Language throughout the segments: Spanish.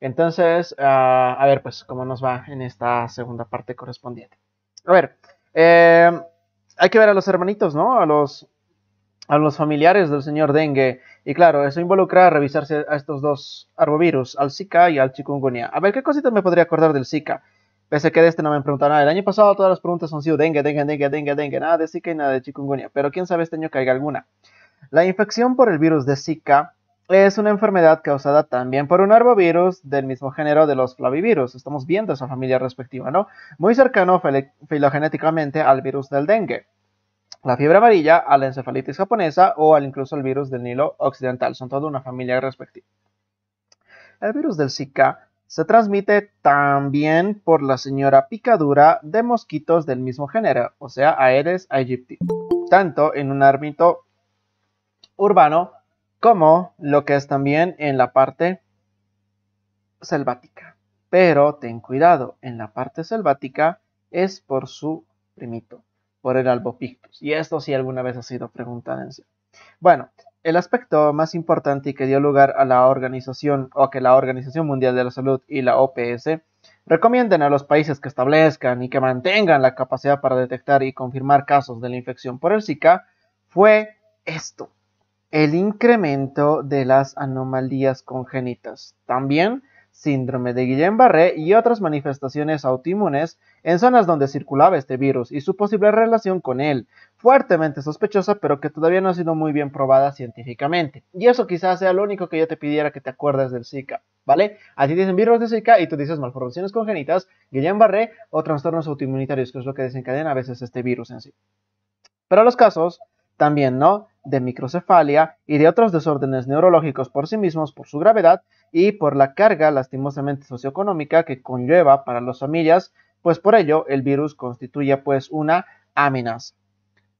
Entonces, ah, a ver, pues, cómo nos va en esta segunda parte correspondiente. A ver, eh, hay que ver a los hermanitos, ¿no? A los, a los familiares del señor dengue. Y claro, eso involucra revisarse a estos dos arbovirus, al Zika y al chikungunya. A ver, ¿qué cositas me podría acordar del Zika? Pese a que de este no me han preguntado nada. El año pasado todas las preguntas han sido dengue, dengue, dengue, dengue, dengue, nada de Zika y nada de chikungunya. Pero quién sabe este año caiga alguna. La infección por el virus de Zika es una enfermedad causada también por un arbovirus del mismo género de los flavivirus. Estamos viendo esa familia respectiva, ¿no? Muy cercano filogenéticamente al virus del dengue, la fiebre amarilla, a la encefalitis japonesa o al incluso el virus del Nilo occidental. Son toda una familia respectiva. El virus del Zika se transmite también por la señora picadura de mosquitos del mismo género, o sea, Aedes aegypti, tanto en un ámbito urbano como lo que es también en la parte selvática. Pero ten cuidado, en la parte selvática es por su primito, por el albopictus. Y esto sí alguna vez ha sido preguntado. en sí. Bueno, el aspecto más importante y que dio lugar a la organización o que la Organización Mundial de la Salud y la OPS recomienden a los países que establezcan y que mantengan la capacidad para detectar y confirmar casos de la infección por el Zika fue esto, el incremento de las anomalías congénitas. También síndrome de Guillain-Barré y otras manifestaciones autoinmunes en zonas donde circulaba este virus y su posible relación con él, fuertemente sospechosa pero que todavía no ha sido muy bien probada científicamente. Y eso quizás sea lo único que yo te pidiera que te acuerdes del Zika, ¿vale? A ti dicen virus de Zika y tú dices malformaciones congénitas, Guillain-Barré o trastornos autoinmunitarios, que es lo que desencadena a veces este virus en sí. Pero los casos también, ¿no? de microcefalia y de otros desórdenes neurológicos por sí mismos, por su gravedad y por la carga lastimosamente socioeconómica que conlleva para las familias, pues por ello el virus constituye pues una amenaza.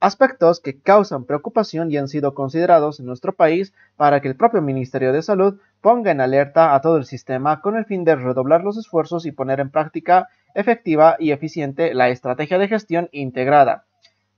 Aspectos que causan preocupación y han sido considerados en nuestro país para que el propio Ministerio de Salud ponga en alerta a todo el sistema con el fin de redoblar los esfuerzos y poner en práctica efectiva y eficiente la estrategia de gestión integrada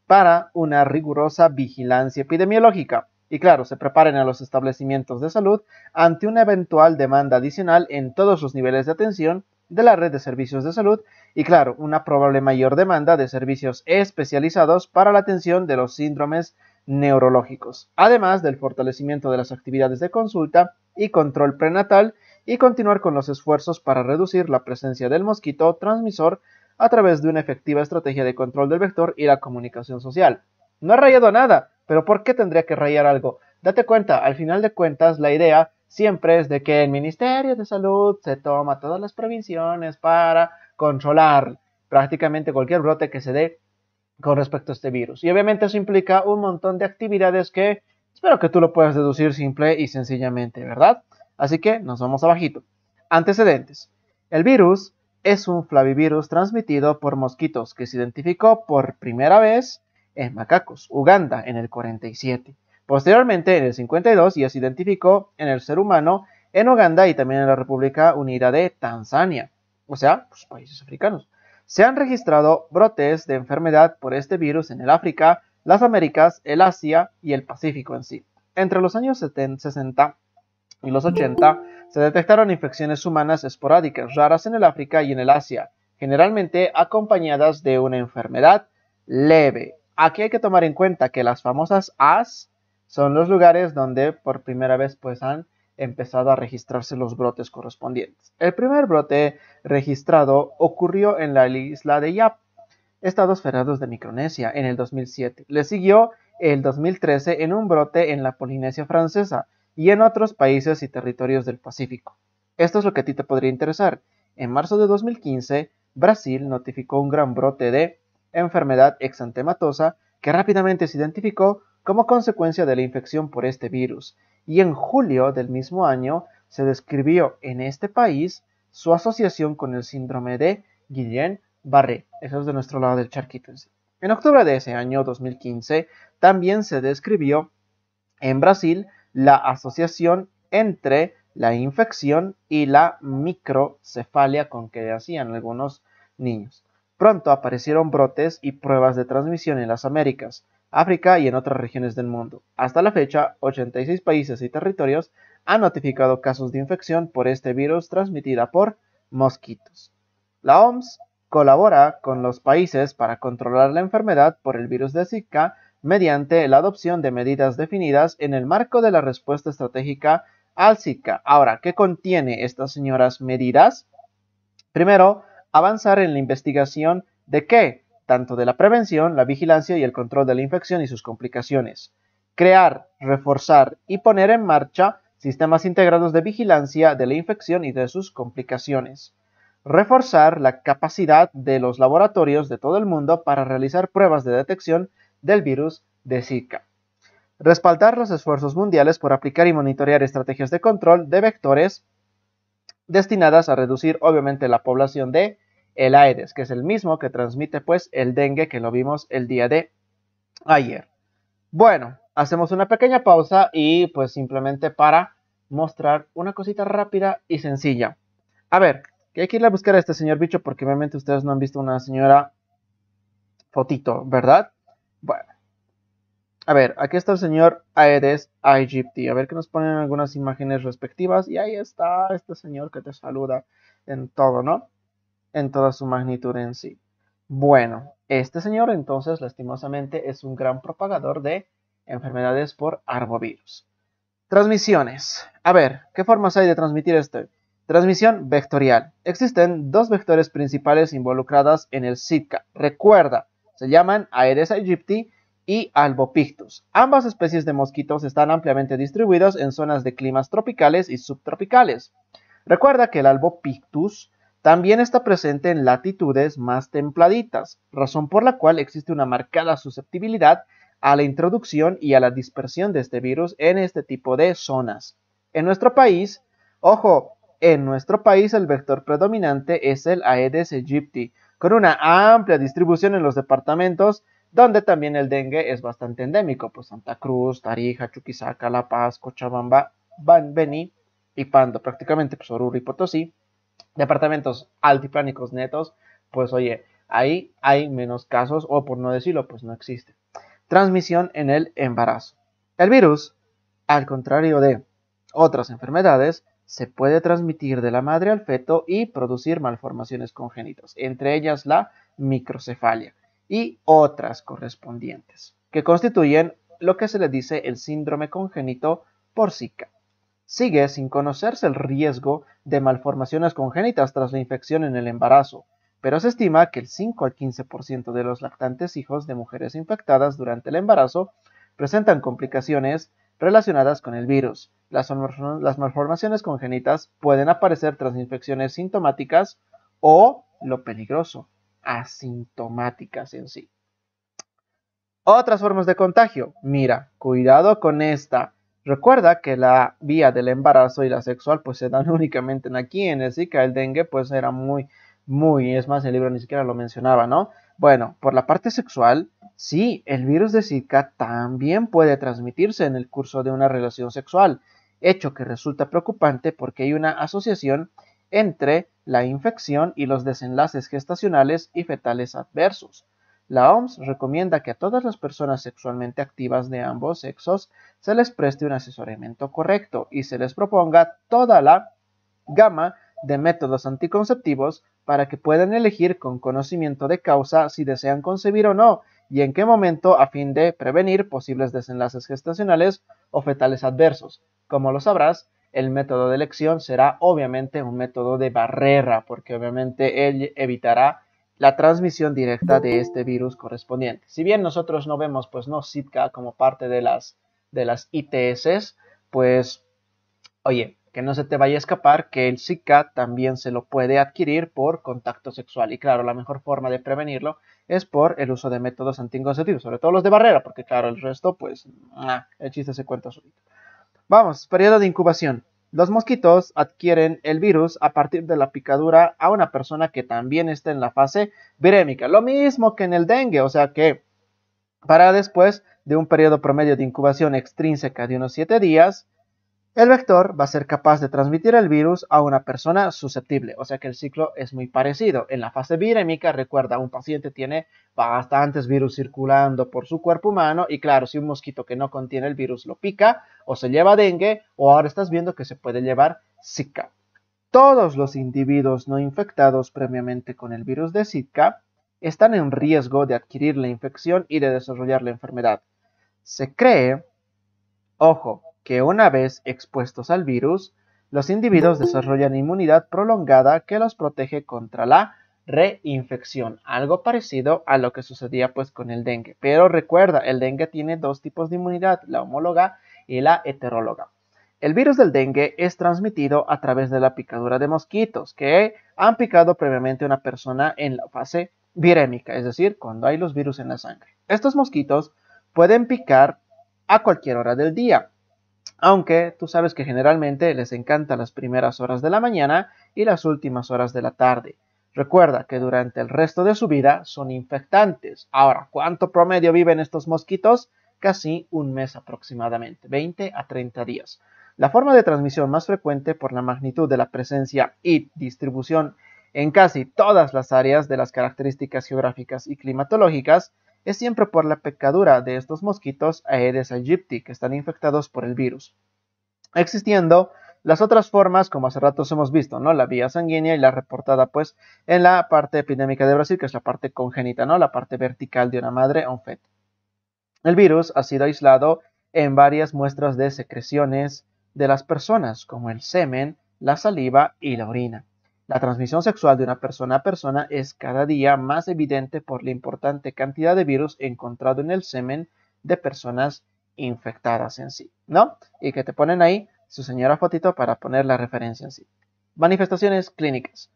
para una rigurosa vigilancia epidemiológica. Y claro, se preparen a los establecimientos de salud ante una eventual demanda adicional en todos los niveles de atención de la red de servicios de salud y claro, una probable mayor demanda de servicios especializados para la atención de los síndromes neurológicos, además del fortalecimiento de las actividades de consulta y control prenatal y continuar con los esfuerzos para reducir la presencia del mosquito transmisor a través de una efectiva estrategia de control del vector y la comunicación social. No he rayado nada, pero ¿por qué tendría que rayar algo? Date cuenta, al final de cuentas, la idea siempre es de que el Ministerio de Salud se toma todas las previsiones para controlar prácticamente cualquier brote que se dé con respecto a este virus. Y obviamente eso implica un montón de actividades que espero que tú lo puedas deducir simple y sencillamente, ¿verdad? Así que nos vamos abajito. Antecedentes. El virus es un flavivirus transmitido por mosquitos que se identificó por primera vez en macacos, Uganda, en el 47. Posteriormente, en el 52, ya se identificó en el ser humano en Uganda y también en la República Unida de Tanzania, o sea, pues, países africanos. Se han registrado brotes de enfermedad por este virus en el África, las Américas, el Asia y el Pacífico en sí. Entre los años 70, 60 en los 80 se detectaron infecciones humanas esporádicas raras en el África y en el Asia, generalmente acompañadas de una enfermedad leve. Aquí hay que tomar en cuenta que las famosas AS son los lugares donde por primera vez pues han empezado a registrarse los brotes correspondientes. El primer brote registrado ocurrió en la isla de Yap, Estados Federados de Micronesia, en el 2007. Le siguió el 2013 en un brote en la Polinesia Francesa, y en otros países y territorios del Pacífico. Esto es lo que a ti te podría interesar. En marzo de 2015, Brasil notificó un gran brote de enfermedad exantematosa que rápidamente se identificó como consecuencia de la infección por este virus. Y en julio del mismo año se describió en este país su asociación con el síndrome de Guillain-Barré. Eso es de nuestro lado del charquito. En octubre de ese año 2015 también se describió en Brasil la asociación entre la infección y la microcefalia con que hacían algunos niños. Pronto aparecieron brotes y pruebas de transmisión en las Américas, África y en otras regiones del mundo. Hasta la fecha, 86 países y territorios han notificado casos de infección por este virus transmitida por mosquitos. La OMS colabora con los países para controlar la enfermedad por el virus de Zika mediante la adopción de medidas definidas en el marco de la respuesta estratégica al Zika. Ahora, ¿qué contiene estas señoras medidas? Primero, avanzar en la investigación de qué, tanto de la prevención, la vigilancia y el control de la infección y sus complicaciones. Crear, reforzar y poner en marcha sistemas integrados de vigilancia de la infección y de sus complicaciones. Reforzar la capacidad de los laboratorios de todo el mundo para realizar pruebas de detección del virus de Zika. Respaldar los esfuerzos mundiales por aplicar y monitorear estrategias de control de vectores destinadas a reducir obviamente la población de el Aedes, que es el mismo que transmite pues el dengue que lo vimos el día de ayer. Bueno, hacemos una pequeña pausa y pues simplemente para mostrar una cosita rápida y sencilla. A ver, que hay que ir a buscar a este señor bicho porque obviamente ustedes no han visto una señora fotito, ¿verdad? Bueno. A ver, aquí está el señor Aedes aegypti. A ver que nos ponen algunas imágenes respectivas. Y ahí está este señor que te saluda en todo, ¿no? En toda su magnitud en sí. Bueno, este señor entonces lastimosamente es un gran propagador de enfermedades por arbovirus. Transmisiones. A ver, ¿qué formas hay de transmitir esto? Transmisión vectorial. Existen dos vectores principales involucradas en el Zika. Recuerda, se llaman Aedes aegypti y albopictus. Ambas especies de mosquitos están ampliamente distribuidos en zonas de climas tropicales y subtropicales. Recuerda que el albopictus también está presente en latitudes más templaditas, razón por la cual existe una marcada susceptibilidad a la introducción y a la dispersión de este virus en este tipo de zonas. En nuestro país, ojo, en nuestro país el vector predominante es el Aedes aegypti, con una amplia distribución en los departamentos, donde también el dengue es bastante endémico, pues Santa Cruz, Tarija, Chuquisaca, La Paz, Cochabamba, Beni y Pando, prácticamente pues Oruro y Potosí, departamentos altiplánicos netos, pues oye, ahí hay menos casos, o por no decirlo, pues no existe. Transmisión en el embarazo. El virus, al contrario de otras enfermedades, se puede transmitir de la madre al feto y producir malformaciones congénitas, entre ellas la microcefalia y otras correspondientes, que constituyen lo que se le dice el síndrome congénito por Zika. Sigue sin conocerse el riesgo de malformaciones congénitas tras la infección en el embarazo, pero se estima que el 5 al 15% de los lactantes hijos de mujeres infectadas durante el embarazo presentan complicaciones relacionadas con el virus. Las, malformaciones congénitas pueden aparecer tras infecciones sintomáticas o, lo peligroso, asintomáticas en sí. Otras formas de contagio. Mira, cuidado con esta. Recuerda que la vía del embarazo y la sexual pues se dan únicamente aquí en el Zika. El dengue pues era muy, muy, es más, el libro ni siquiera lo mencionaba, ¿no? Bueno, por la parte sexual, Sí, el virus de Zika también puede transmitirse en el curso de una relación sexual, hecho que resulta preocupante porque hay una asociación entre la infección y los desenlaces gestacionales y fetales adversos. La OMS recomienda que a todas las personas sexualmente activas de ambos sexos se les preste un asesoramiento correcto y se les proponga toda la gama de métodos anticonceptivos para que puedan elegir con conocimiento de causa si desean concebir o no y en qué momento a fin de prevenir posibles desenlaces gestacionales o fetales adversos. Como lo sabrás, el método de elección será obviamente un método de barrera, porque obviamente él evitará la transmisión directa de este virus correspondiente. Si bien nosotros no vemos, pues no, Sitka como parte de las, de las ITS, pues, oye, que no se te vaya a escapar que el Zika también se lo puede adquirir por contacto sexual. Y claro, la mejor forma de prevenirlo es por el uso de métodos anticonceptivos, sobre todo los de barrera, porque claro, el resto, pues, ah, el chiste se cuenta solito. Vamos, periodo de incubación. Los mosquitos adquieren el virus a partir de la picadura a una persona que también está en la fase virémica. Lo mismo que en el dengue, o sea que para después de un periodo promedio de incubación extrínseca de unos 7 días, el vector va a ser capaz de transmitir el virus a una persona susceptible, o sea que el ciclo es muy parecido. En la fase virémica, recuerda, un paciente tiene bastantes virus circulando por su cuerpo humano y claro, si un mosquito que no contiene el virus lo pica o se lleva dengue o ahora estás viendo que se puede llevar Zika. Todos los individuos no infectados previamente con el virus de Zika están en riesgo de adquirir la infección y de desarrollar la enfermedad. Se cree, ojo, que una vez expuestos al virus, los individuos desarrollan inmunidad prolongada que los protege contra la reinfección, algo parecido a lo que sucedía pues con el dengue. Pero recuerda, el dengue tiene dos tipos de inmunidad, la homóloga y la heteróloga. El virus del dengue es transmitido a través de la picadura de mosquitos que han picado previamente a una persona en la fase virémica, es decir, cuando hay los virus en la sangre. Estos mosquitos pueden picar a cualquier hora del día, aunque tú sabes que generalmente les encanta las primeras horas de la mañana y las últimas horas de la tarde. Recuerda que durante el resto de su vida son infectantes. Ahora, ¿cuánto promedio viven estos mosquitos? Casi un mes aproximadamente, 20 a 30 días. La forma de transmisión más frecuente por la magnitud de la presencia y distribución en casi todas las áreas de las características geográficas y climatológicas es siempre por la pecadura de estos mosquitos Aedes aegypti que están infectados por el virus. Existiendo las otras formas, como hace rato hemos visto, ¿no? La vía sanguínea y la reportada, pues, en la parte epidémica de Brasil, que es la parte congénita, ¿no? La parte vertical de una madre o un feto. El virus ha sido aislado en varias muestras de secreciones de las personas, como el semen, la saliva y la orina. La transmisión sexual de una persona a persona es cada día más evidente por la importante cantidad de virus encontrado en el semen de personas infectadas en sí, ¿no? Y que te ponen ahí su señora fotito para poner la referencia en sí. Manifestaciones clínicas.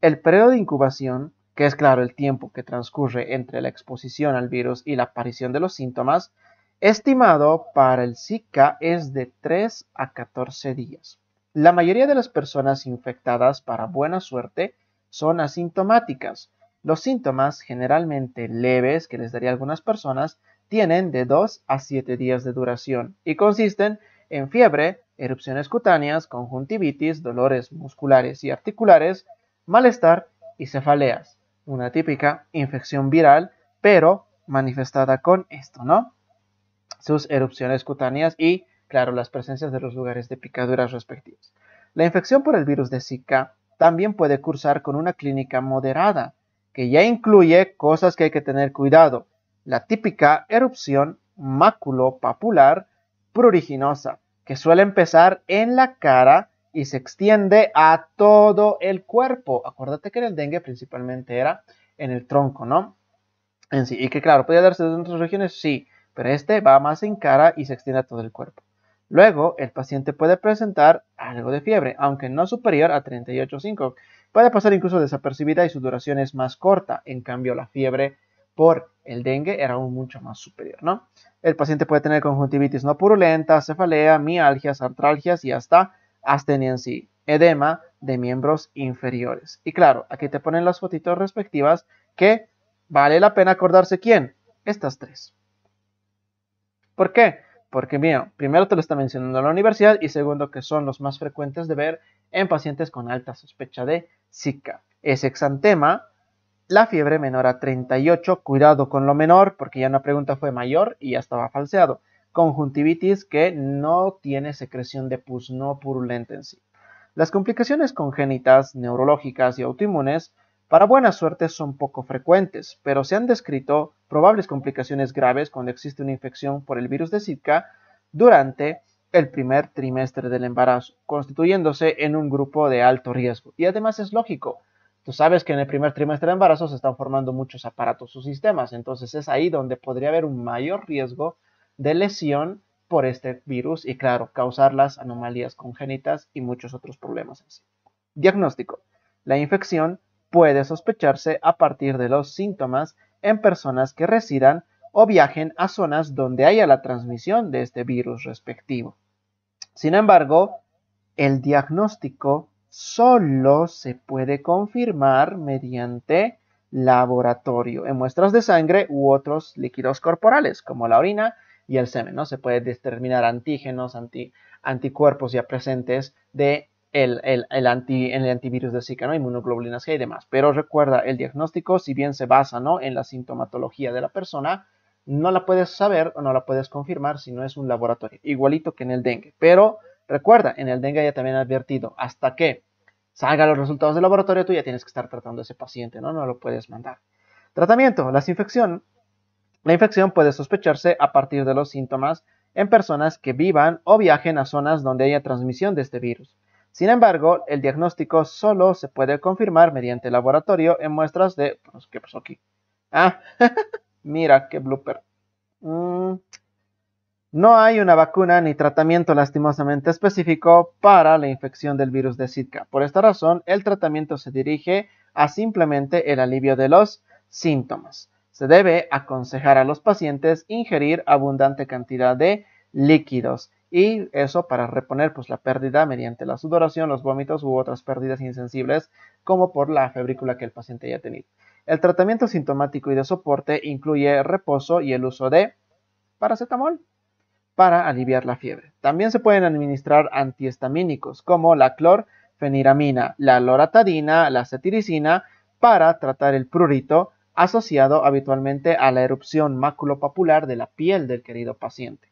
El periodo de incubación, que es claro el tiempo que transcurre entre la exposición al virus y la aparición de los síntomas, estimado para el Zika es de 3 a 14 días. La mayoría de las personas infectadas, para buena suerte, son asintomáticas. Los síntomas, generalmente leves, que les daría algunas personas, tienen de 2 a 7 días de duración y consisten en fiebre, erupciones cutáneas, conjuntivitis, dolores musculares y articulares, malestar y cefaleas. Una típica infección viral, pero manifestada con esto, ¿no? Sus erupciones cutáneas y claro, las presencias de los lugares de picaduras respectivos. La infección por el virus de Zika también puede cursar con una clínica moderada, que ya incluye cosas que hay que tener cuidado, la típica erupción máculo-papular pruriginosa, que suele empezar en la cara y se extiende a todo el cuerpo. Acuérdate que en el dengue principalmente era en el tronco, ¿no? En sí, y que claro, podía darse en otras regiones, sí, pero este va más en cara y se extiende a todo el cuerpo. Luego, el paciente puede presentar algo de fiebre, aunque no superior a 38.5. Puede pasar incluso desapercibida y su duración es más corta. En cambio, la fiebre por el dengue era aún mucho más superior, ¿no? El paciente puede tener conjuntivitis no purulenta, cefalea, mialgias, artralgias y hasta sí. edema de miembros inferiores. Y claro, aquí te ponen las fotitos respectivas que vale la pena acordarse quién. Estas tres. ¿Por qué? Porque mira, primero te lo está mencionando la universidad y segundo que son los más frecuentes de ver en pacientes con alta sospecha de Zika. Es exantema, la fiebre menor a 38, cuidado con lo menor porque ya una pregunta fue mayor y ya estaba falseado. Conjuntivitis que no tiene secreción de pus no purulenta en sí. Las complicaciones congénitas, neurológicas y autoinmunes para buena suerte son poco frecuentes, pero se han descrito probables complicaciones graves cuando existe una infección por el virus de Zika durante el primer trimestre del embarazo, constituyéndose en un grupo de alto riesgo. Y además es lógico, tú sabes que en el primer trimestre del embarazo se están formando muchos aparatos o sistemas, entonces es ahí donde podría haber un mayor riesgo de lesión por este virus y claro, causar las anomalías congénitas y muchos otros problemas. Diagnóstico. La infección puede sospecharse a partir de los síntomas en personas que residan o viajen a zonas donde haya la transmisión de este virus respectivo. Sin embargo, el diagnóstico solo se puede confirmar mediante laboratorio en muestras de sangre u otros líquidos corporales como la orina y el semen. ¿no? Se puede determinar antígenos, anticuerpos ya presentes de el, el, anti, antivirus de Zika, ¿no? Inmunoglobulinas G y demás. Pero recuerda, el diagnóstico, si bien se basa, ¿no? En la sintomatología de la persona, no la puedes saber o no la puedes confirmar si no es un laboratorio. Igualito que en el dengue. Pero recuerda, en el dengue ya también he advertido, hasta que salgan los resultados del laboratorio, tú ya tienes que estar tratando a ese paciente, ¿no? No lo puedes mandar. Tratamiento, las infecciones. La infección puede sospecharse a partir de los síntomas en personas que vivan o viajen a zonas donde haya transmisión de este virus. Sin embargo, el diagnóstico solo se puede confirmar mediante laboratorio en muestras de... Pues, ¿Qué pasó aquí? Ah, mira, qué blooper. Mm. No hay una vacuna ni tratamiento lastimosamente específico para la infección del virus de Zika. Por esta razón, el tratamiento se dirige a simplemente el alivio de los síntomas. Se debe aconsejar a los pacientes ingerir abundante cantidad de líquidos y eso para reponer pues la pérdida mediante la sudoración, los vómitos u otras pérdidas insensibles como por la febrícula que el paciente haya tenido. El tratamiento sintomático y de soporte incluye reposo y el uso de paracetamol para aliviar la fiebre. También se pueden administrar antihistamínicos como la clorfeniramina, la loratadina, la cetiricina para tratar el prurito asociado habitualmente a la erupción maculopapular de la piel del querido paciente.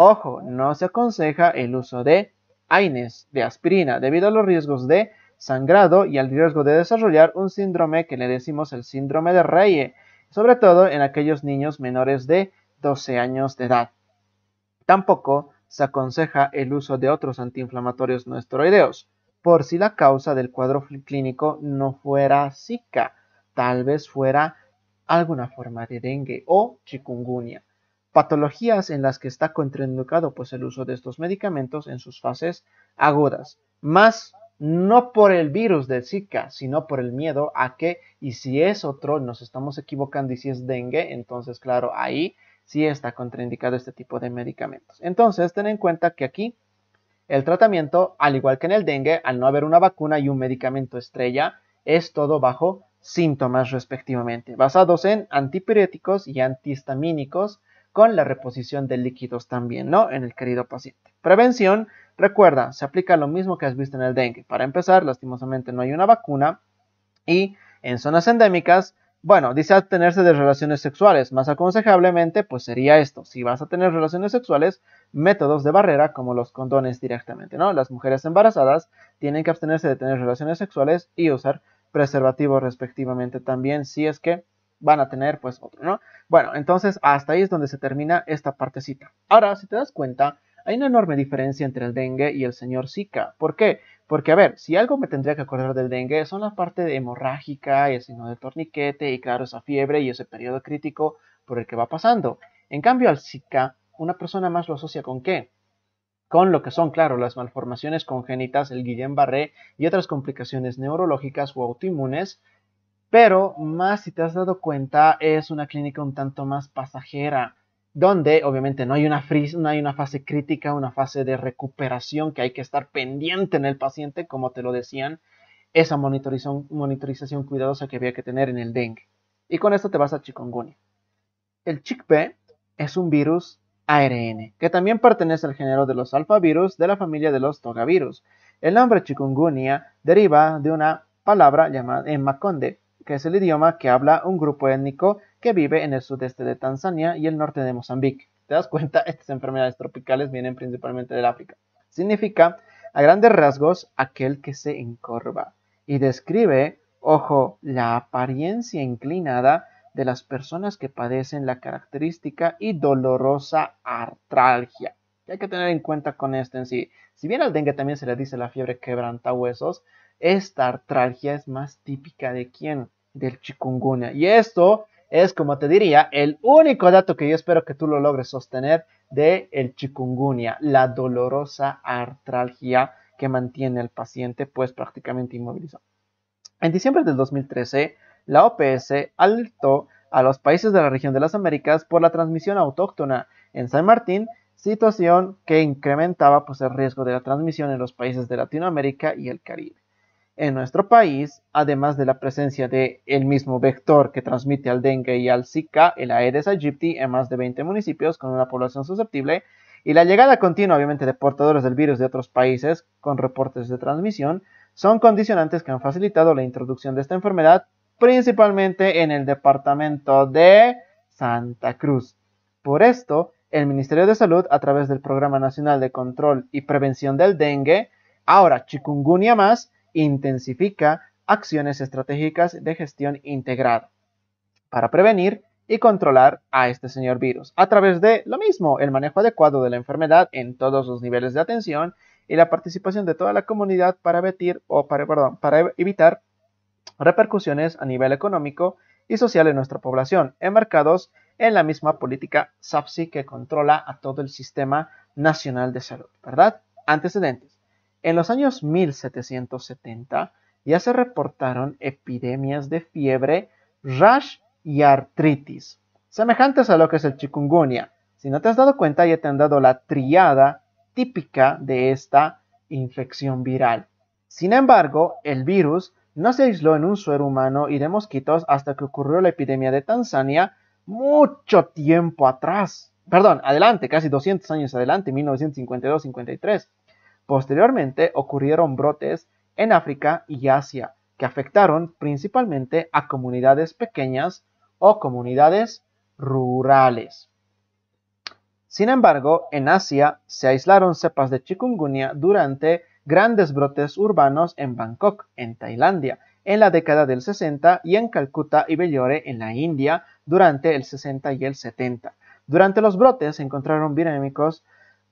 Ojo, no se aconseja el uso de AINES, de aspirina, debido a los riesgos de sangrado y al riesgo de desarrollar un síndrome que le decimos el síndrome de Reye, sobre todo en aquellos niños menores de 12 años de edad. Tampoco se aconseja el uso de otros antiinflamatorios no esteroideos, por si la causa del cuadro clínico no fuera Zika, tal vez fuera alguna forma de dengue o chikungunya patologías en las que está contraindicado pues, el uso de estos medicamentos en sus fases agudas, más no por el virus del Zika, sino por el miedo a que, y si es otro, nos estamos equivocando y si es dengue, entonces claro, ahí sí está contraindicado este tipo de medicamentos. Entonces, ten en cuenta que aquí el tratamiento, al igual que en el dengue, al no haber una vacuna y un medicamento estrella, es todo bajo síntomas respectivamente, basados en antipiréticos y antihistamínicos, con la reposición de líquidos también, ¿no? En el querido paciente. Prevención, recuerda, se aplica lo mismo que has visto en el dengue. Para empezar, lastimosamente no hay una vacuna y en zonas endémicas, bueno, dice abstenerse de relaciones sexuales. Más aconsejablemente, pues sería esto. Si vas a tener relaciones sexuales, métodos de barrera como los condones directamente, ¿no? Las mujeres embarazadas tienen que abstenerse de tener relaciones sexuales y usar preservativos respectivamente también si es que van a tener pues otro, ¿no? Bueno, entonces hasta ahí es donde se termina esta partecita. Ahora, si te das cuenta, hay una enorme diferencia entre el dengue y el señor Zika. ¿Por qué? Porque, a ver, si algo me tendría que acordar del dengue son la parte hemorrágica y el signo de torniquete y, claro, esa fiebre y ese periodo crítico por el que va pasando. En cambio, al Zika, una persona más lo asocia con qué? Con lo que son, claro, las malformaciones congénitas, el Guillain-Barré y otras complicaciones neurológicas o autoinmunes pero más, si te has dado cuenta, es una clínica un tanto más pasajera, donde obviamente no hay una, no hay una fase crítica, una fase de recuperación que hay que estar pendiente en el paciente, como te lo decían, esa monitorización, cuidadosa que había que tener en el dengue. Y con esto te vas a chikungunya. El chikpe es un virus ARN, que también pertenece al género de los alfavirus de la familia de los togavirus. El nombre chikungunya deriva de una palabra llamada en maconde, que es el idioma que habla un grupo étnico que vive en el sudeste de Tanzania y el norte de Mozambique. ¿Te das cuenta? Estas enfermedades tropicales vienen principalmente del África. Significa, a grandes rasgos, aquel que se encorva y describe, ojo, la apariencia inclinada de las personas que padecen la característica y dolorosa artralgia. hay que tener en cuenta con esto en sí. Si bien al dengue también se le dice la fiebre huesos, esta artralgia es más típica de quién? del chikungunya. Y esto es, como te diría, el único dato que yo espero que tú lo logres sostener de el chikungunya, la dolorosa artralgia que mantiene al paciente pues prácticamente inmovilizado. En diciembre del 2013, la OPS alertó a los países de la región de las Américas por la transmisión autóctona en San Martín, situación que incrementaba pues, el riesgo de la transmisión en los países de Latinoamérica y el Caribe. En nuestro país, además de la presencia de el mismo vector que transmite al dengue y al Zika, el Aedes aegypti, en más de 20 municipios con una población susceptible, y la llegada continua, obviamente, de portadores del virus de otros países con reportes de transmisión, son condicionantes que han facilitado la introducción de esta enfermedad, principalmente en el departamento de Santa Cruz. Por esto, el Ministerio de Salud, a través del Programa Nacional de Control y Prevención del Dengue, ahora Chikungunya más, intensifica acciones estratégicas de gestión integrada para prevenir y controlar a este señor virus a través de lo mismo, el manejo adecuado de la enfermedad en todos los niveles de atención y la participación de toda la comunidad para, evitar, o para, perdón, para evitar repercusiones a nivel económico y social en nuestra población, enmarcados en la misma política SAPSI que controla a todo el sistema nacional de salud, ¿verdad? Antecedentes. En los años 1770 ya se reportaron epidemias de fiebre, rash y artritis, semejantes a lo que es el chikungunya. Si no te has dado cuenta, ya te han dado la triada típica de esta infección viral. Sin embargo, el virus no se aisló en un suero humano y de mosquitos hasta que ocurrió la epidemia de Tanzania mucho tiempo atrás. Perdón, adelante, casi 200 años adelante, 1952-53. Posteriormente ocurrieron brotes en África y Asia, que afectaron principalmente a comunidades pequeñas o comunidades rurales. Sin embargo, en Asia se aislaron cepas de chikungunya durante grandes brotes urbanos en Bangkok, en Tailandia, en la década del 60 y en Calcuta y Bellore, en la India, durante el 60 y el 70. Durante los brotes se encontraron virémicos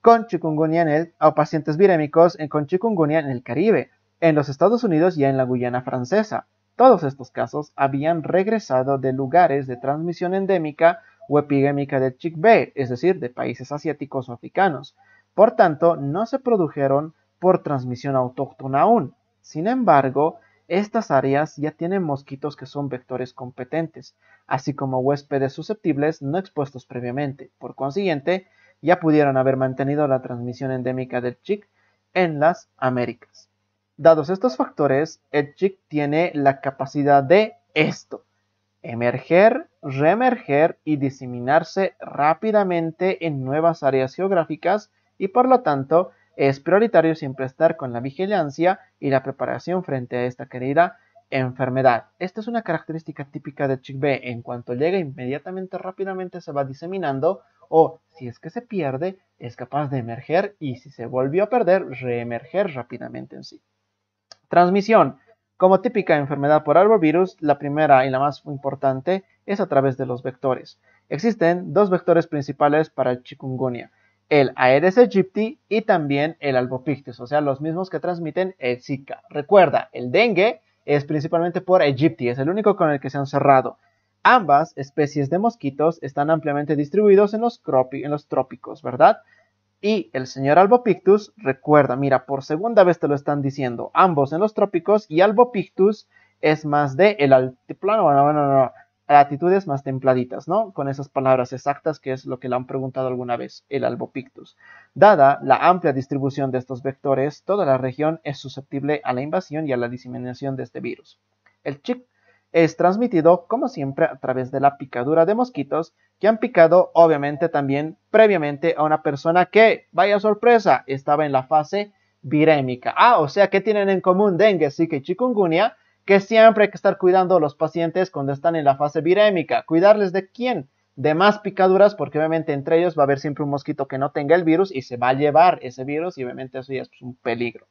con chikungunya en el, o pacientes virémicos con chikungunya en el Caribe, en los Estados Unidos y en la Guyana francesa. Todos estos casos habían regresado de lugares de transmisión endémica o epidémica de Chikbe... es decir, de países asiáticos o africanos. Por tanto, no se produjeron por transmisión autóctona aún. Sin embargo, estas áreas ya tienen mosquitos que son vectores competentes, así como huéspedes susceptibles no expuestos previamente. Por consiguiente, ya pudieron haber mantenido la transmisión endémica del chick en las Américas. Dados estos factores, el chick tiene la capacidad de esto, emerger, reemerger y diseminarse rápidamente en nuevas áreas geográficas y por lo tanto es prioritario siempre estar con la vigilancia y la preparación frente a esta querida enfermedad. Esta es una característica típica del chick B. En cuanto llega inmediatamente, rápidamente se va diseminando o si es que se pierde, es capaz de emerger y si se volvió a perder, reemerger rápidamente en sí. Transmisión. Como típica enfermedad por arbovirus, la primera y la más importante es a través de los vectores. Existen dos vectores principales para el chikungunya, el Aedes aegypti y también el albopictus, o sea, los mismos que transmiten el Zika. Recuerda, el dengue es principalmente por aegypti, es el único con el que se han cerrado. Ambas especies de mosquitos están ampliamente distribuidos en los, en trópicos, ¿verdad? Y el señor Albopictus, recuerda, mira, por segunda vez te lo están diciendo, ambos en los trópicos y Albopictus es más de el altiplano, bueno, bueno, no, latitudes más templaditas, ¿no? Con esas palabras exactas que es lo que le han preguntado alguna vez, el Albopictus. Dada la amplia distribución de estos vectores, toda la región es susceptible a la invasión y a la diseminación de este virus. El, chip es transmitido, como siempre, a través de la picadura de mosquitos que han picado, obviamente, también previamente a una persona que, vaya sorpresa, estaba en la fase virémica. Ah, o sea ¿qué tienen en común dengue, zika y chikungunya, que siempre hay que estar cuidando a los pacientes cuando están en la fase virémica. ¿Cuidarles de quién? De más picaduras, porque obviamente entre ellos va a haber siempre un mosquito que no tenga el virus y se va a llevar ese virus y obviamente eso ya es un peligro.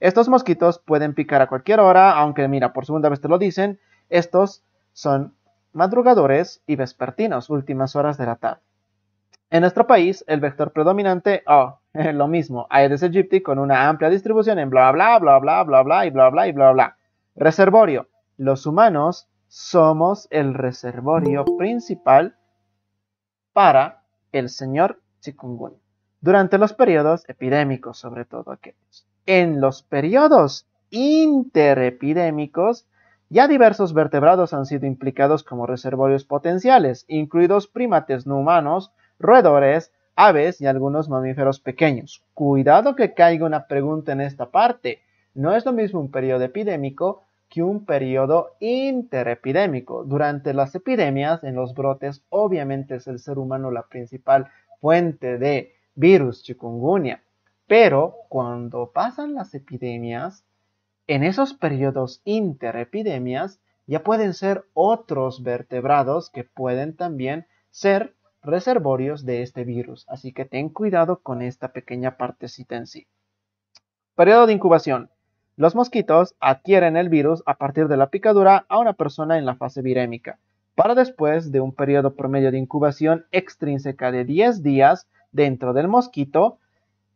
Estos mosquitos pueden picar a cualquier hora, aunque mira, por segunda vez te lo dicen, estos son madrugadores y vespertinos, últimas horas de la tarde. En nuestro país, el vector predominante, oh, lo mismo, Aedes aegypti con una amplia distribución en bla bla bla bla bla bla y bla bla y bla bla. Reservorio. Los humanos somos el reservorio principal para el señor chikungunya. Durante los periodos epidémicos, sobre todo aquellos. En los periodos interepidémicos, ya diversos vertebrados han sido implicados como reservorios potenciales, incluidos primates no humanos, roedores, aves y algunos mamíferos pequeños. Cuidado que caiga una pregunta en esta parte. No es lo mismo un periodo epidémico que un periodo interepidémico. Durante las epidemias, en los brotes, obviamente es el ser humano la principal fuente de virus chikungunya. Pero cuando pasan las epidemias, en esos periodos interepidemias ya pueden ser otros vertebrados que pueden también ser reservorios de este virus, así que ten cuidado con esta pequeña partecita en sí. Periodo de incubación. Los mosquitos adquieren el virus a partir de la picadura a una persona en la fase virémica, para después de un periodo promedio de incubación extrínseca de 10 días dentro del mosquito,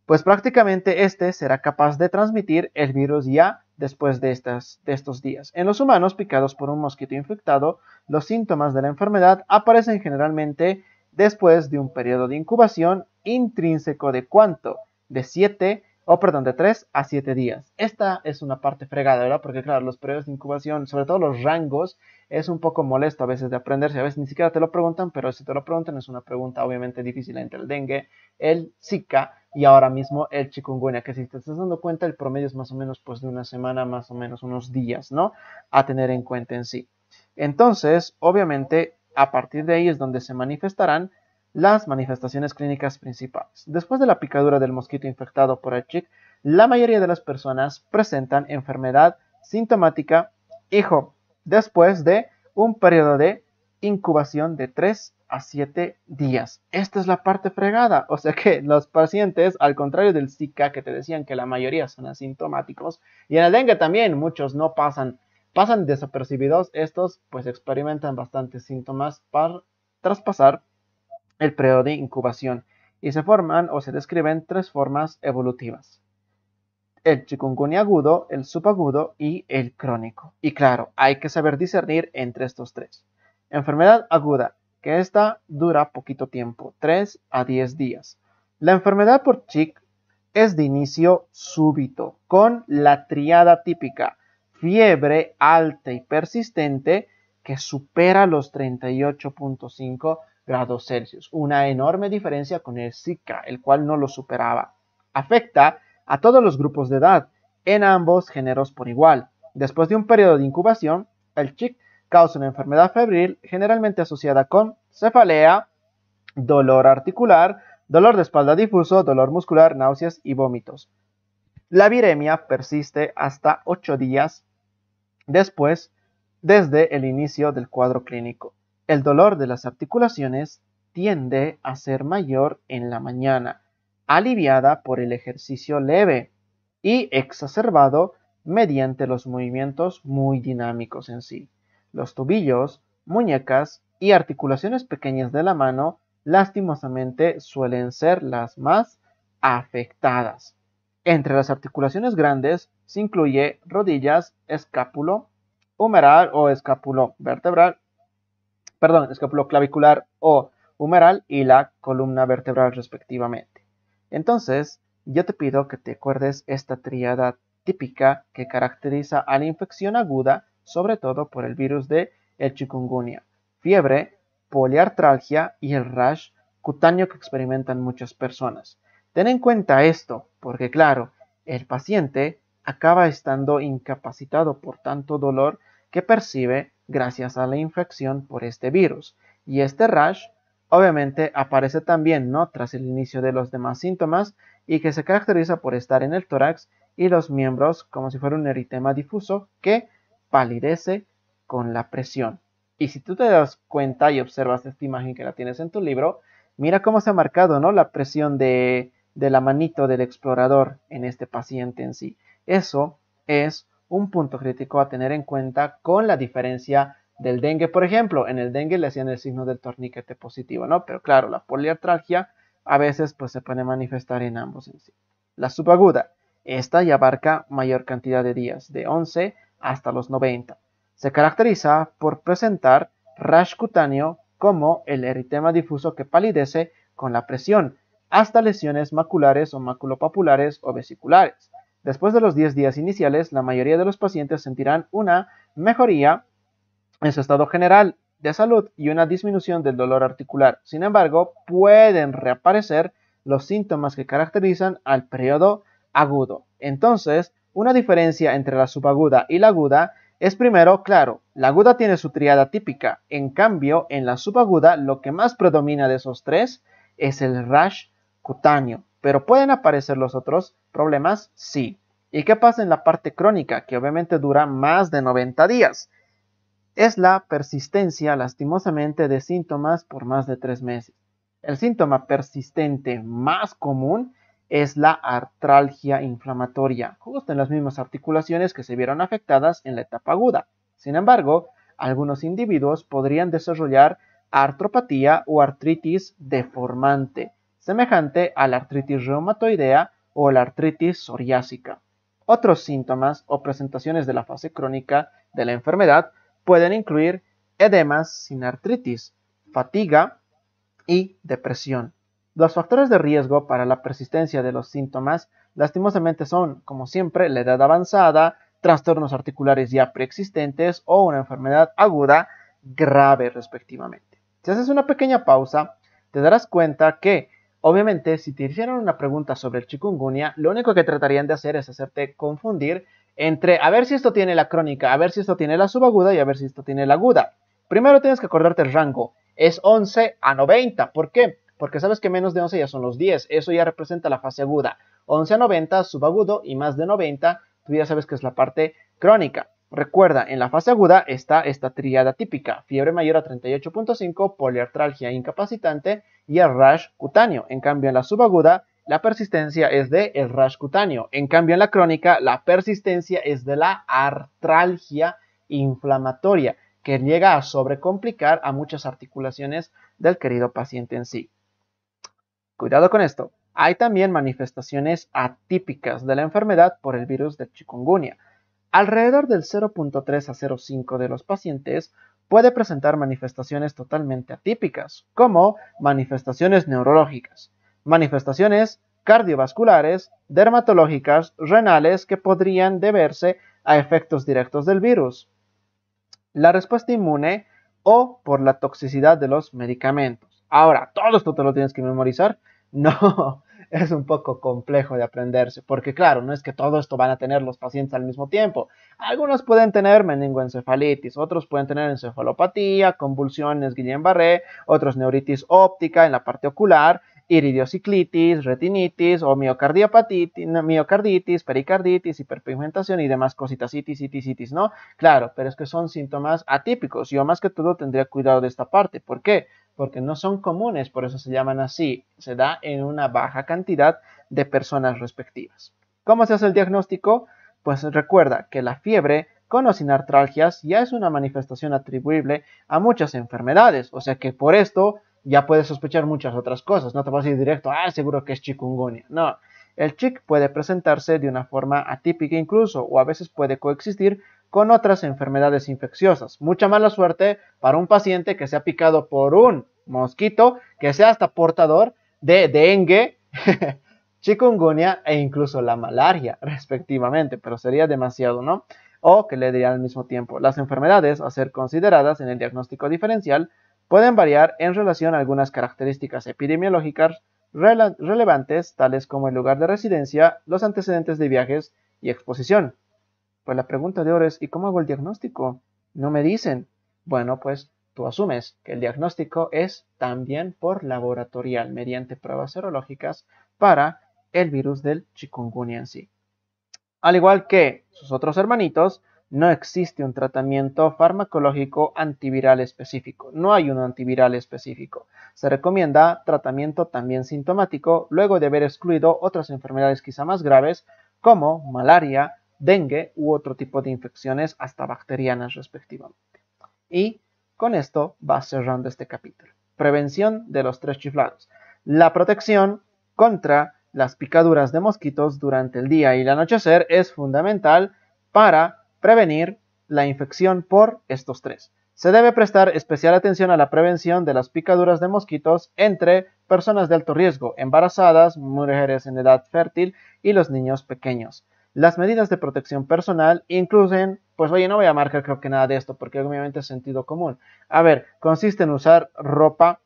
pues prácticamente este será capaz de transmitir el virus ya después de, estas, de estos días. En los humanos picados por un mosquito infectado, los síntomas de la enfermedad aparecen generalmente después de un periodo de incubación intrínseco de cuánto? De 7, o perdón, de 3 a 7 días. Esta es una parte fregada, ¿verdad? Porque claro, los periodos de incubación, sobre todo los rangos, es un poco molesto a veces de aprenderse, a veces ni siquiera te lo preguntan, pero si te lo preguntan es una pregunta obviamente difícil entre el dengue, el Zika y ahora mismo el chikungunya, que si te estás dando cuenta, el promedio es más o menos pues de una semana, más o menos unos días, ¿no? A tener en cuenta en sí. Entonces, obviamente, a partir de ahí es donde se manifestarán las manifestaciones clínicas principales. Después de la picadura del mosquito infectado por el chik, la mayoría de las personas presentan enfermedad sintomática, hijo, después de un periodo de incubación de 3 a 7 días. Esta es la parte fregada. O sea que los pacientes, al contrario del Zika, que te decían que la mayoría son asintomáticos, y en el dengue también muchos no pasan, pasan desapercibidos, estos pues experimentan bastantes síntomas para traspasar el periodo de incubación y se forman o se describen tres formas evolutivas. El chikungunya agudo, el subagudo y el crónico. Y claro, hay que saber discernir entre estos tres. Enfermedad aguda que esta dura poquito tiempo, 3 a 10 días. La enfermedad por chic es de inicio súbito, con la triada típica, fiebre alta y persistente que supera los 38.5 grados Celsius, una enorme diferencia con el Zika, el cual no lo superaba. Afecta a todos los grupos de edad, en ambos géneros por igual. Después de un periodo de incubación, el chic causa una enfermedad febril generalmente asociada con cefalea, dolor articular, dolor de espalda difuso, dolor muscular, náuseas y vómitos. La viremia persiste hasta 8 días después desde el inicio del cuadro clínico. El dolor de las articulaciones tiende a ser mayor en la mañana, aliviada por el ejercicio leve y exacerbado mediante los movimientos muy dinámicos en sí los tobillos, muñecas y articulaciones pequeñas de la mano lastimosamente suelen ser las más afectadas. Entre las articulaciones grandes se incluye rodillas, escápulo humeral o escápulo vertebral, perdón, escápulo clavicular o humeral y la columna vertebral respectivamente. Entonces, yo te pido que te acuerdes esta triada típica que caracteriza a la infección aguda sobre todo por el virus de el chikungunya, fiebre, poliartralgia y el rash cutáneo que experimentan muchas personas. Ten en cuenta esto, porque claro, el paciente acaba estando incapacitado por tanto dolor que percibe gracias a la infección por este virus. Y este rash obviamente aparece también ¿no? tras el inicio de los demás síntomas y que se caracteriza por estar en el tórax y los miembros como si fuera un eritema difuso que palidece con la presión. Y si tú te das cuenta y observas esta imagen que la tienes en tu libro, mira cómo se ha marcado ¿no? la presión de, la manito del explorador en este paciente en sí. Eso es un punto crítico a tener en cuenta con la diferencia del dengue, por ejemplo. En el dengue le hacían el signo del torniquete positivo, ¿no? Pero claro, la poliartralgia a veces pues, se puede manifestar en ambos en sí. La subaguda, esta ya abarca mayor cantidad de días, de 11 hasta los 90. Se caracteriza por presentar rash cutáneo como el eritema difuso que palidece con la presión, hasta lesiones maculares o maculopapulares o vesiculares. Después de los 10 días iniciales, la mayoría de los pacientes sentirán una mejoría en su estado general de salud y una disminución del dolor articular. Sin embargo, pueden reaparecer los síntomas que caracterizan al periodo agudo. Entonces, una diferencia entre la subaguda y la aguda es primero, claro, la aguda tiene su triada típica, en cambio, en la subaguda lo que más predomina de esos tres es el rash cutáneo. Pero pueden aparecer los otros problemas, sí. ¿Y qué pasa en la parte crónica, que obviamente dura más de 90 días? Es la persistencia, lastimosamente, de síntomas por más de tres meses. El síntoma persistente más común es la artralgia inflamatoria, justo en las mismas articulaciones que se vieron afectadas en la etapa aguda. Sin embargo, algunos individuos podrían desarrollar artropatía o artritis deformante, semejante a la artritis reumatoidea o la artritis psoriásica. Otros síntomas o presentaciones de la fase crónica de la enfermedad pueden incluir edemas sin artritis, fatiga y depresión. Los factores de riesgo para la persistencia de los síntomas lastimosamente son, como siempre, la edad avanzada, trastornos articulares ya preexistentes o una enfermedad aguda grave respectivamente. Si haces una pequeña pausa, te darás cuenta que, obviamente, si te hicieran una pregunta sobre el chikungunya, lo único que tratarían de hacer es hacerte confundir entre a ver si esto tiene la crónica, a ver si esto tiene la subaguda y a ver si esto tiene la aguda. Primero tienes que acordarte el rango. Es 11 a 90. ¿Por qué? porque sabes que menos de 11 ya son los 10, eso ya representa la fase aguda. 11 a 90, subagudo y más de 90, tú ya sabes que es la parte crónica. Recuerda, en la fase aguda está esta triada típica, fiebre mayor a 38.5, poliartralgia incapacitante y el rash cutáneo. En cambio, en la subaguda, la persistencia es de el rash cutáneo. En cambio, en la crónica, la persistencia es de la artralgia inflamatoria, que llega a sobrecomplicar a muchas articulaciones del querido paciente en sí. Cuidado con esto. Hay también manifestaciones atípicas de la enfermedad por el virus de chikungunya. Alrededor del 0.3 a 0.5 de los pacientes puede presentar manifestaciones totalmente atípicas, como manifestaciones neurológicas, manifestaciones cardiovasculares, dermatológicas, renales que podrían deberse a efectos directos del virus, la respuesta inmune o por la toxicidad de los medicamentos. Ahora, todo esto te lo tienes que memorizar. No, es un poco complejo de aprenderse, porque claro, no es que todo esto van a tener los pacientes al mismo tiempo. Algunos pueden tener meningoencefalitis, otros pueden tener encefalopatía, convulsiones Guillain-Barré, otros neuritis óptica en la parte ocular, iridiociclitis, retinitis o miocarditis, pericarditis, hiperpigmentación y demás cositas, itis, itis, ¿no? Claro, pero es que son síntomas atípicos. Yo más que todo tendría cuidado de esta parte. ¿Por qué? porque no son comunes, por eso se llaman así, se da en una baja cantidad de personas respectivas. ¿Cómo se hace el diagnóstico? Pues recuerda que la fiebre con o sin artralgias ya es una manifestación atribuible a muchas enfermedades, o sea que por esto ya puedes sospechar muchas otras cosas, no te vas a ir directo, ah, seguro que es chikungunya, no. El chic puede presentarse de una forma atípica incluso, o a veces puede coexistir con otras enfermedades infecciosas. Mucha mala suerte para un paciente que sea picado por un mosquito, que sea hasta portador de dengue, chikungunya e incluso la malaria, respectivamente, pero sería demasiado, ¿no? O que le diría al mismo tiempo. Las enfermedades a ser consideradas en el diagnóstico diferencial pueden variar en relación a algunas características epidemiológicas relevantes, tales como el lugar de residencia, los antecedentes de viajes y exposición. Pues la pregunta de oro es, ¿y cómo hago el diagnóstico? No me dicen. Bueno, pues tú asumes que el diagnóstico es también por laboratorial, mediante pruebas serológicas para el virus del chikungunya en sí. Al igual que sus otros hermanitos, no existe un tratamiento farmacológico antiviral específico. No hay un antiviral específico. Se recomienda tratamiento también sintomático luego de haber excluido otras enfermedades quizá más graves como malaria, dengue u otro tipo de infecciones hasta bacterianas respectivamente. Y con esto va cerrando este capítulo. Prevención de los tres chiflados. La protección contra las picaduras de mosquitos durante el día y el anochecer es fundamental para prevenir la infección por estos tres. Se debe prestar especial atención a la prevención de las picaduras de mosquitos entre personas de alto riesgo, embarazadas, mujeres en edad fértil y los niños pequeños. Las medidas de protección personal incluyen, pues oye, no voy a marcar creo que nada de esto porque obviamente es sentido común. A ver, consiste en usar ropa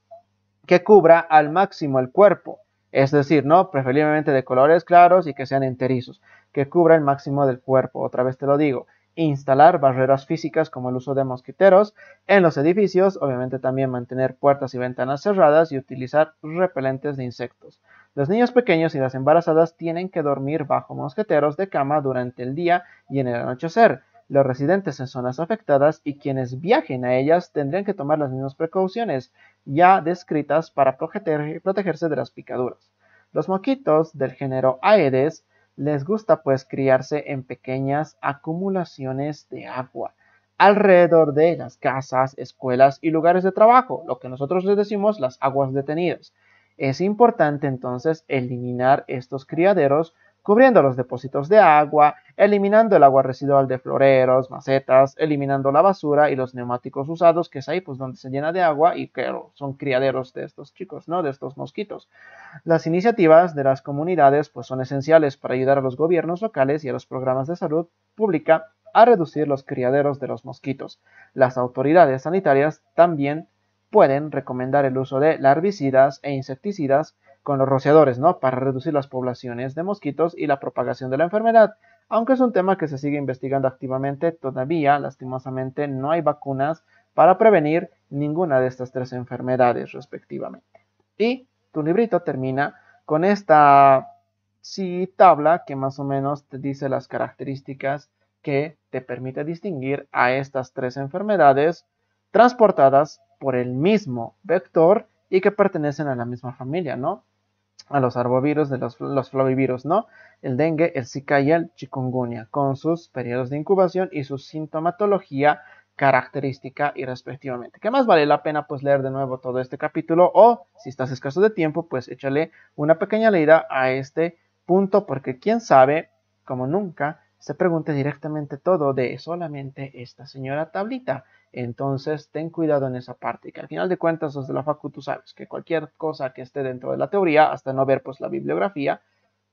que cubra al máximo el cuerpo, es decir, no, preferiblemente de colores claros y que sean enterizos, que cubra el máximo del cuerpo, otra vez te lo digo. Instalar barreras físicas como el uso de mosquiteros en los edificios, obviamente también mantener puertas y ventanas cerradas y utilizar repelentes de insectos. Los niños pequeños y las embarazadas tienen que dormir bajo mosqueteros de cama durante el día y en el anochecer. Los residentes en zonas afectadas y quienes viajen a ellas tendrían que tomar las mismas precauciones ya descritas para protegerse de las picaduras. Los moquitos del género Aedes les gusta pues criarse en pequeñas acumulaciones de agua alrededor de las casas, escuelas y lugares de trabajo, lo que nosotros les decimos las aguas detenidas. Es importante entonces eliminar estos criaderos cubriendo los depósitos de agua, eliminando el agua residual de floreros, macetas, eliminando la basura y los neumáticos usados, que es ahí pues donde se llena de agua y que son criaderos de estos chicos, ¿no? De estos mosquitos. Las iniciativas de las comunidades pues son esenciales para ayudar a los gobiernos locales y a los programas de salud pública a reducir los criaderos de los mosquitos. Las autoridades sanitarias también pueden recomendar el uso de larvicidas e insecticidas con los rociadores, ¿no? Para reducir las poblaciones de mosquitos y la propagación de la enfermedad. Aunque es un tema que se sigue investigando activamente, todavía, lastimosamente, no hay vacunas para prevenir ninguna de estas tres enfermedades respectivamente. Y tu librito termina con esta sí, tabla que más o menos te dice las características que te permite distinguir a estas tres enfermedades transportadas por el mismo vector y que pertenecen a la misma familia, ¿no? A los arbovirus, de los, flavivirus, ¿no? El dengue, el zika y el chikungunya, con sus periodos de incubación y su sintomatología característica y respectivamente. ¿Qué más vale la pena pues leer de nuevo todo este capítulo o si estás escaso de tiempo pues échale una pequeña leída a este punto porque quién sabe, como nunca, se pregunte directamente todo de solamente esta señora tablita entonces, ten cuidado en esa parte, que al final de cuentas, desde la facu tú sabes que cualquier cosa que esté dentro de la teoría, hasta no ver pues la bibliografía,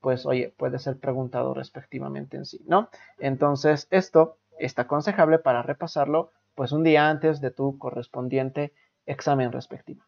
pues oye, puede ser preguntado respectivamente en sí, ¿no? Entonces, esto está aconsejable para repasarlo pues un día antes de tu correspondiente examen respectivo.